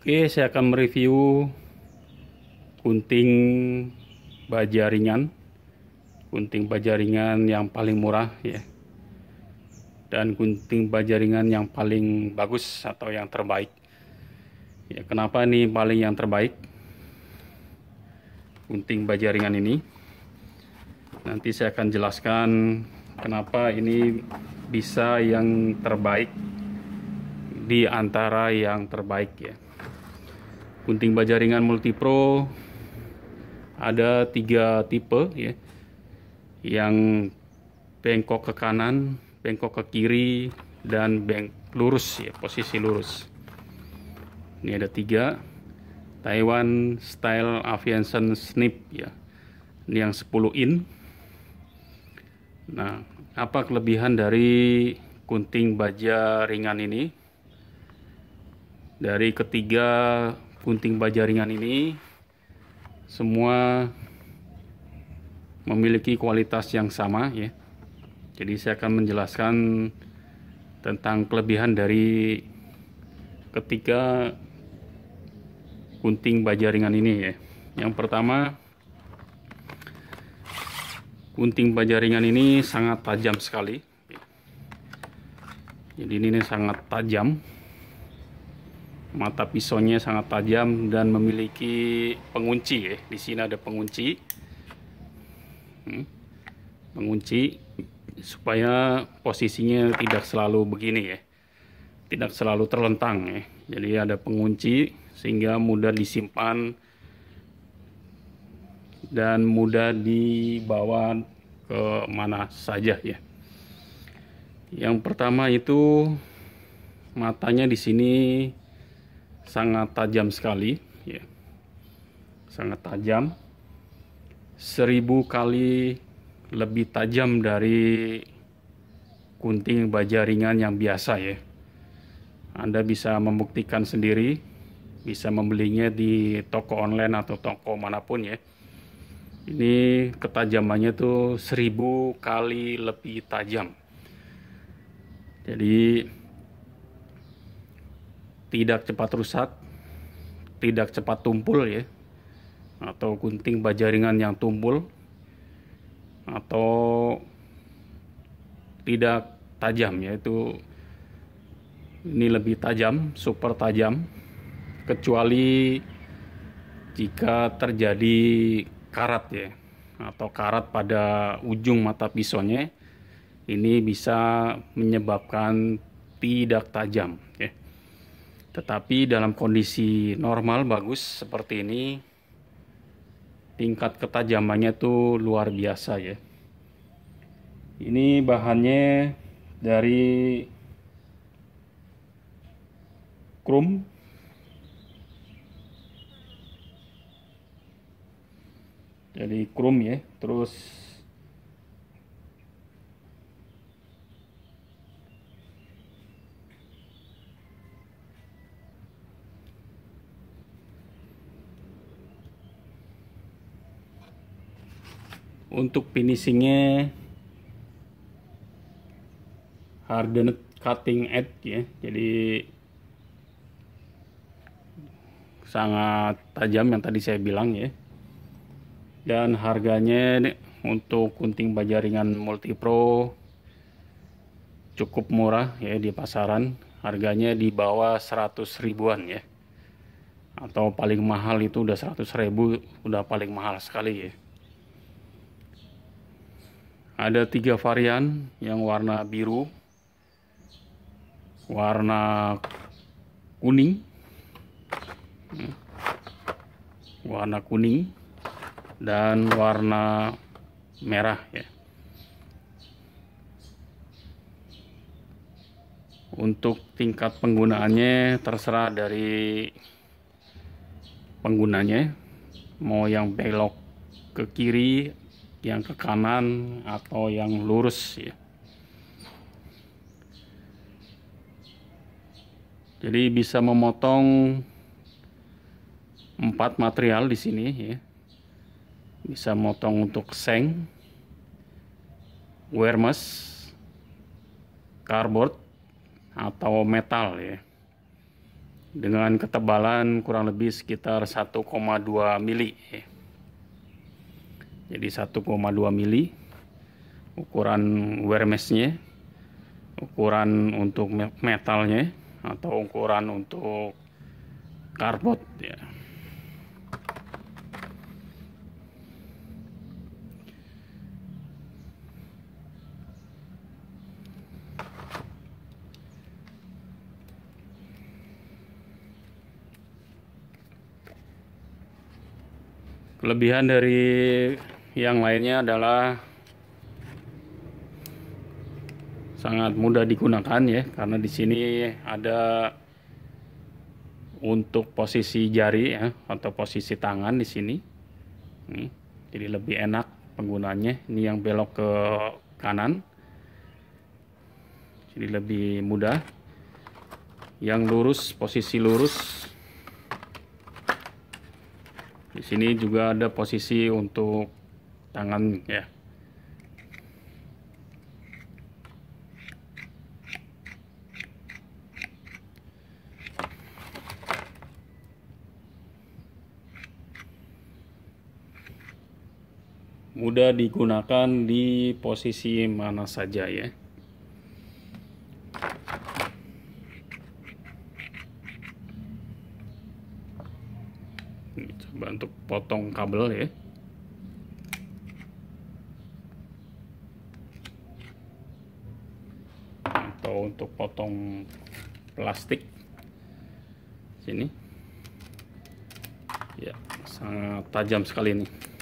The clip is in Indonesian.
Oke, saya akan mereview gunting baja ringan. gunting baja ringan yang paling murah ya. Dan gunting baja ringan yang paling bagus atau yang terbaik. Ya, kenapa ini paling yang terbaik? Gunting baja ringan ini. Nanti saya akan jelaskan kenapa ini bisa yang terbaik di antara yang terbaik ya gunting baja ringan multi pro ada tiga tipe ya yang bengkok ke kanan bengkok ke kiri dan beng lurus ya posisi lurus ini ada tiga Taiwan style aviation snip ya ini yang 10 in nah apa kelebihan dari gunting baja ringan ini dari ketiga baja ringan ini semua memiliki kualitas yang sama ya. Jadi saya akan menjelaskan tentang kelebihan dari ketiga gunting baja ringan ini ya. Yang pertama gunting baja ringan ini sangat tajam sekali. Jadi ini sangat tajam mata pisaunya sangat tajam dan memiliki pengunci ya di sini ada pengunci hmm. pengunci supaya posisinya tidak selalu begini ya tidak selalu terlentang ya jadi ada pengunci sehingga mudah disimpan dan mudah dibawa ke mana saja ya yang pertama itu matanya di sini sangat tajam sekali ya. sangat tajam seribu kali lebih tajam dari kunting baja ringan yang biasa ya Anda bisa membuktikan sendiri bisa membelinya di toko online atau toko manapun ya ini ketajamannya tuh seribu kali lebih tajam jadi tidak cepat rusak, tidak cepat tumpul ya, atau gunting baja ringan yang tumpul, atau tidak tajam ya. Itu ini lebih tajam, super tajam, kecuali jika terjadi karat ya atau karat pada ujung mata pisaunya ini bisa menyebabkan tidak tajam ya. Tetapi dalam kondisi normal bagus seperti ini tingkat ketajamannya tuh luar biasa ya. Ini bahannya dari krom dari krom ya terus untuk finishingnya hardened cutting edge ya jadi sangat tajam yang tadi saya bilang ya dan harganya untuk kunting baja ringan multi pro cukup murah ya di pasaran harganya di bawah 100 ribuan ya atau paling mahal itu udah 100 ribu udah paling mahal sekali ya ada tiga varian yang warna biru warna kuning warna kuning dan warna merah ya untuk tingkat penggunaannya terserah dari penggunanya mau yang belok ke kiri yang ke kanan atau yang lurus ya. Jadi bisa memotong empat material di sini ya. Bisa motong untuk seng, wermes, cardboard atau metal ya. Dengan ketebalan kurang lebih sekitar 1,2 mili ya jadi 1,2 mili ukuran wear meshnya ukuran untuk metalnya atau ukuran untuk karbot ya kelebihan dari yang lainnya adalah sangat mudah digunakan ya karena di sini ada untuk posisi jari ya atau posisi tangan di sini ini jadi lebih enak penggunanya. ini yang belok ke kanan jadi lebih mudah yang lurus posisi lurus di sini juga ada posisi untuk tangan ya mudah digunakan di posisi mana saja ya coba untuk potong kabel ya atau untuk potong plastik sini ya sangat tajam sekali ini